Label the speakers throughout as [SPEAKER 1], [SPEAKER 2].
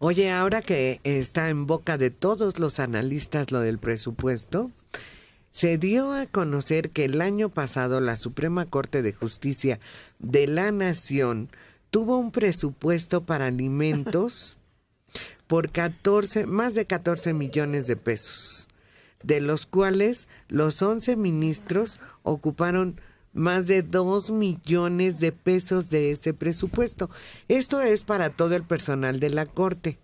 [SPEAKER 1] Oye, ahora que está en boca de todos los analistas lo del presupuesto, se dio a conocer que el año pasado la Suprema Corte de Justicia de la Nación tuvo un presupuesto para alimentos por 14, más de 14 millones de pesos, de los cuales los 11 ministros ocuparon más de 2 millones de pesos de ese presupuesto. Esto es para todo el personal de la Corte,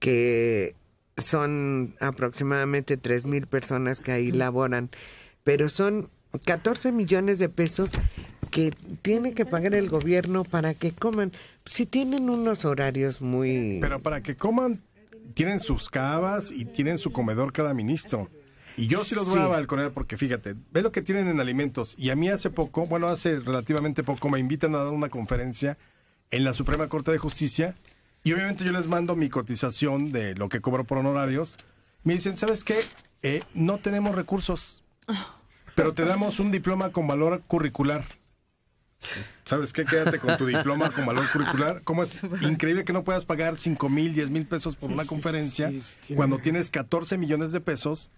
[SPEAKER 1] que son aproximadamente 3 mil personas que ahí laboran, pero son 14 millones de pesos que tiene que pagar el gobierno para que coman. Si tienen unos horarios muy...
[SPEAKER 2] Pero para que coman, tienen sus cavas y tienen su comedor cada ministro. Y yo sí los voy al a porque fíjate, ve lo que tienen en alimentos. Y a mí hace poco, bueno, hace relativamente poco, me invitan a dar una conferencia en la Suprema Corte de Justicia. Y obviamente yo les mando mi cotización de lo que cobro por honorarios. Me dicen, ¿sabes qué? Eh, no tenemos recursos, pero te damos un diploma con valor curricular. ¿Sabes qué? Quédate con tu diploma con valor curricular. ¿Cómo es increíble que no puedas pagar 5 mil, 10 mil pesos por una conferencia cuando tienes 14 millones de pesos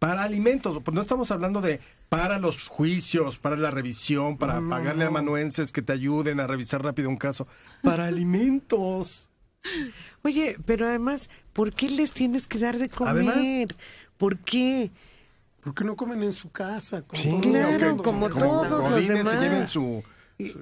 [SPEAKER 2] para alimentos. Pues no estamos hablando de para los juicios, para la revisión, para pagarle a manuenses que te ayuden a revisar rápido un caso.
[SPEAKER 1] Para alimentos. Oye, pero además, ¿por qué les tienes que dar de comer? ¿Por qué? Porque no comen en su casa. Como sí, claro, como, como todos
[SPEAKER 3] los demás. Se
[SPEAKER 2] su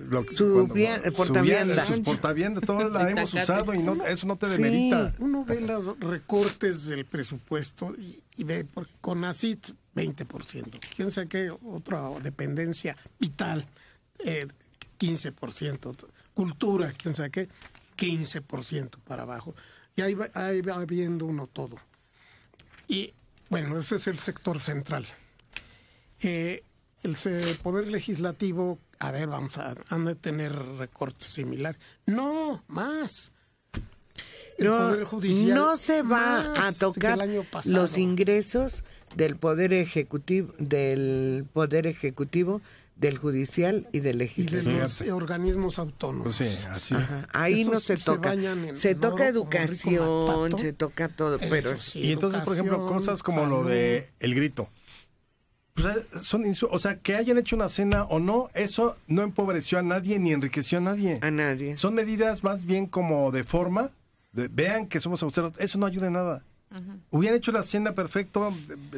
[SPEAKER 2] lo, su, bien, portavienda. Sus
[SPEAKER 3] portavienda, todos la hemos usado y eso no te demerita. uno ve los recortes del presupuesto y, ve con ACIT 20%. ¿Quién sabe qué otra dependencia vital? Eh, 15%. Cultura, quién sabe qué, 15% para abajo. Y ahí va, ahí viendo uno todo. Y bueno, ese es el sector central. Eh, el poder legislativo, a ver, vamos a, han de tener recortes similares. No, más.
[SPEAKER 1] no, se va a tocar los ingresos del poder ejecutivo, del poder ejecutivo, del judicial y del legislativo. Y de los
[SPEAKER 3] organismos autónomos. Pues
[SPEAKER 1] ahí no se, toca. se, toca educación, se toca todo, pero y entonces, por ejemplo, cosas como lo de
[SPEAKER 2] el grito. Pues, eh, son o sea, que hayan hecho una cena o no, eso no empobreció a nadie ni enriqueció a nadie. A nadie. Son medidas más bien como de forma, vean que somos austeros, eso no ayuda en nada. Hubieran hecho la cena perfecto,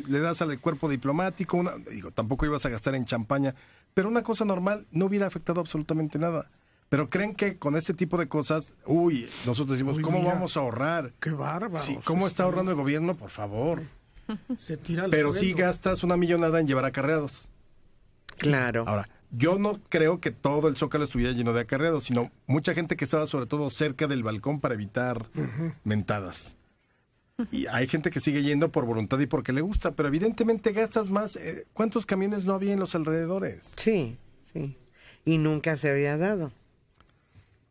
[SPEAKER 2] le das al cuerpo diplomático, una, digo, tampoco ibas a gastar en champaña, pero una cosa normal no hubiera afectado absolutamente nada. Pero creen que con este tipo de cosas, uy, nosotros decimos, ¿cómo vamos a ahorrar? Qué bárbaro. ¿Cómo está ahorrando ¿eh? el gobierno? Por favor. Pero si sí gastas una millonada en llevar acarreados. Claro. Ahora, yo no creo que todo el zócalo estuviera lleno de acarreados, sino mucha gente que estaba sobre todo cerca del balcón para evitar mentadas. Y hay gente que sigue yendo por voluntad y porque le gusta, pero evidentemente gastas más. Eh,
[SPEAKER 1] ¿Cuántos camiones no había en los alrededores? Sí, sí. Y nunca se había dado.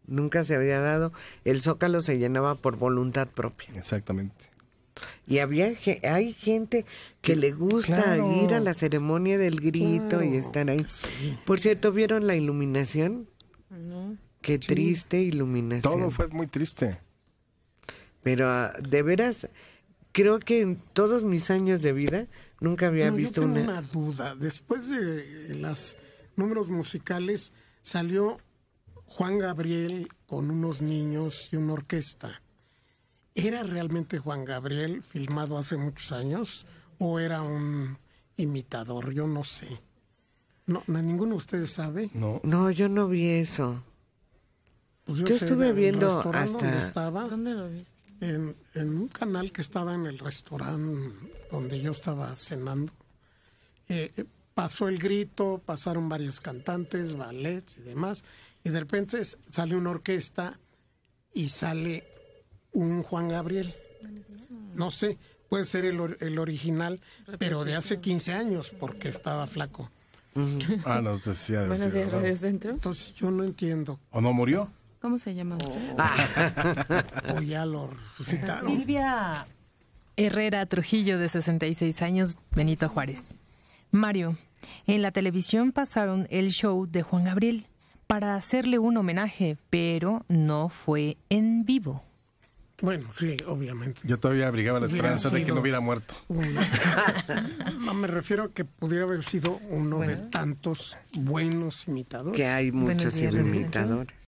[SPEAKER 1] Nunca se había dado. El zócalo se llenaba por voluntad propia. Exactamente. Y había hay gente que, le gusta ir a la ceremonia del grito y estar ahí. Por cierto, ¿vieron la iluminación? No. Qué triste iluminación. Todo fue muy triste. Pero ah, de veras, creo que en todos mis años de vida nunca había visto una... una
[SPEAKER 3] duda. Después de eh, los números musicales salió Juan Gabriel con unos niños y una orquesta. ¿Era realmente Juan Gabriel filmado hace muchos años o era un imitador? Yo no sé. No, ninguno de ustedes sabe.
[SPEAKER 1] No, yo no vi eso. Pues yo, estuve viendo hasta
[SPEAKER 3] ¿Dónde lo viste? En, un canal que estaba en el restaurante donde yo estaba cenando. Eh, eh, pasó el grito, pasaron varios cantantes, ballets y demás, y de repente sale una orquesta y sale un Juan Gabriel. No sé, puede ser el, original, pero de hace 15 años, porque estaba flaco. ah, no, Buenos días, Centro. Entonces yo no entiendo.
[SPEAKER 2] ¿O no murió?
[SPEAKER 1] ¿Cómo se llama usted? ya lo Silvia Herrera Trujillo, de 66
[SPEAKER 2] años, Benito Juárez. Mario, en la televisión pasaron el show de Juan Gabriel para hacerle un homenaje, pero no fue en
[SPEAKER 3] vivo. Bueno, sí, obviamente. Yo todavía abrigaba la esperanza de que no hubiera muerto. me refiero a que pudiera haber sido uno de tantos buenos imitadores. Que hay muchos imitadores.